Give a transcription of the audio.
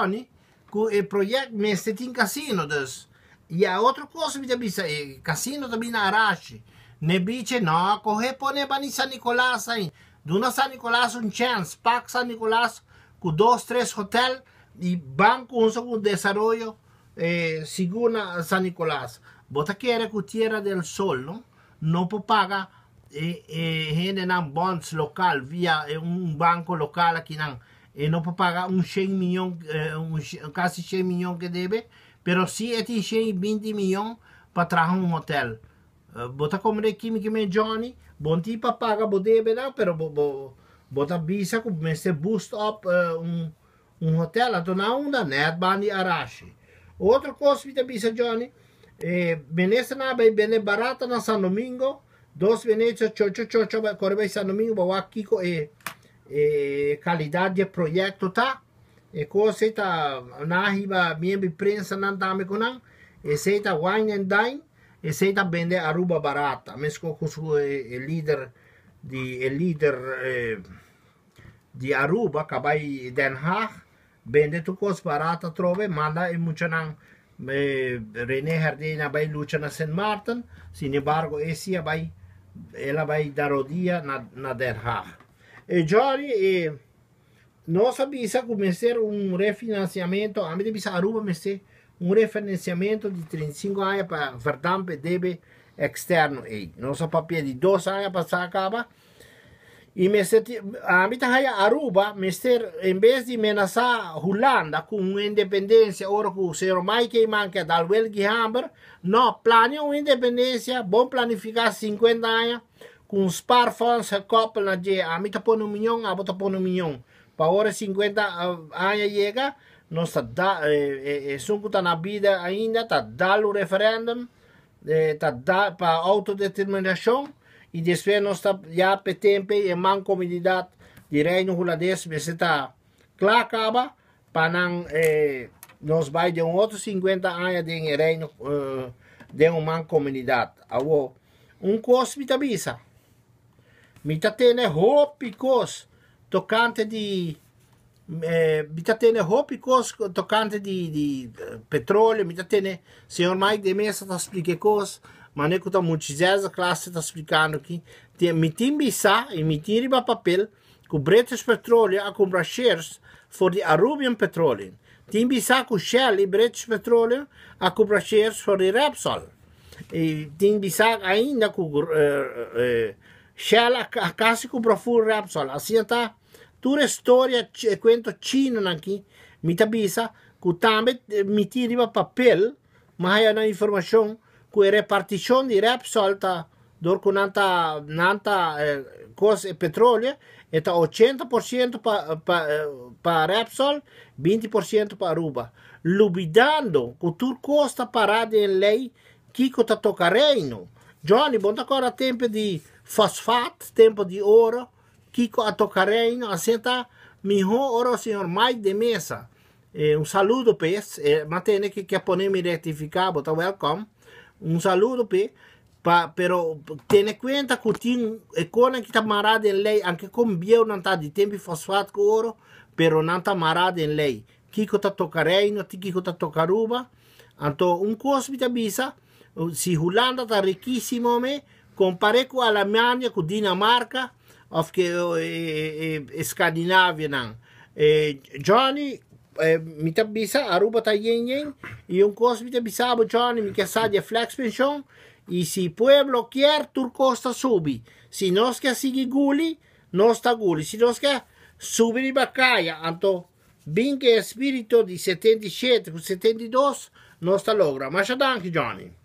...con el eh, proyecto me está en casino. Entonces, y a otra cosa me dice, el casino también arache. Me dice, no, coge pone para San Nicolás ahí. De una San Nicolás un chance, pack San Nicolás con dos, tres hotel y banco un segundo desarrollo eh, según San Nicolás. Bota quiere que tierra del sol, ¿no? No paga eh, eh, en bonds local vía eh, un banco local aquí en e não para pagar um 100 milhões, eh, um quase casi 100 millón que debe, pero sí este 120 milhões para trazer um hotel. Uh, eh, bota comprei quimicamente Johnny, bom tipo pagar, bo deve não, mas bo, bota visa com esse boost up uh, eh, um, um hotel, então não um da Bani e Arashi. Outro custo que visa Johnny, eh, Veneza na é bem barata na São Domingo, dos Veneza, chocho, chocho, corre bem São Domingo, o Akiko e... Eh, qualidade calidad de projeto tá e ko tá na nahi ba imprensa não nan me conan e sei ta wine and dine e sei tá vende aruba barata mesmo com o eh, eh, líder de el eh, líder de Aruba kabai Den Haag vende tu cos barata trove manda e muchanan me René Hardena vai luchar na St. Martin sin embargo esse vai ela vai dar o dia na, na Den Haag e já eh, eh nos avvisa começar um refinanciamento, a me avvisa Aruba, me se um refinanciamento de 35 anos para Verdamp deve externo. E nostra papia de 2 para per Sacaba. E mister, a mim tá Aruba, mister, em vez de ameaçar Holanda com uma independência, ou com o mais que é da Welge não, planeia uma independência, bom planificar 50 anos, Kung smartphone sa couple na je, amita ah, po numinyong, abota ah, po numinyong. Pa hora 50 uh, ah, años llega, não está da, eh, eh, está eh, na vida ainda, tá dá o referendum, tá está para autodeterminação, e depois nós tá já para tempo e man comunidade de reino holandês, você está clacaba, para não, eh, nós vai de um outro 50 anos de reino, de uma comunidade. Agora, um custo de visa. mitatene hopicos toccante di eh, mitatene hopicos toccante di, di eh, petrolio mitatene se ormai di me sta spiegare cosa ma ne cuta mucizesa classe sta spiegando qui ti mi timbi sa e mi tiri ba papel con british petrolio a comprare shares for the arubian petroleum timbi sa con shell e british petrolio a comprare shares for the repsol e timbi sa ainda con uh, eh, uh, eh, Shell הקלאסיקו ברפול רפסול, עשייתה תור היסטוריה קוונטו צ'ינו נקי, מתביסה, כותמת מתירי בפפל, מה היה נה אינפורמציון, כוי רפרטישון די רפסול, תא dor cu nanta nanta eh, cos e petrolio eta 80% pa pa, eh, pa Repsol 20% pa Aruba lubidando cu tur costa parade in lei Kiko ta tocca reino Johnny buon d'accordo a tempo di fosfato, tempo de ouro, Kiko Atocarein, assenta, tá, miho ouro senhor mais de mesa. Eh, um saludo, pes, eh, tem né, que quer é poner me identificar, botar welcome. Um saludo, pe, pa, pero em conta que tem econa eh, que tá marada em lei, anche com bio não tá de tempo fosfato com ouro, pero não tá marada em lei. Kiko tá ti Kiko tá tocaruba. Então, um cosme de avisa, se Rulanda tá riquíssimo, me, compare con Alemania, ko Dinamarca, of ke e, e, e Skandinavia nang. E, Johnny, e, mita bisa aruba ta yen yen, yung kos mita bisa abo Johnny, mi kasadya flex pension, i si pueblo kier turcosta subi, si noska sigi guli, nosta guli, si noska subi di bakaya, anto binke spirito di 77 con 72 non sta logra, ma c'è anche Johnny.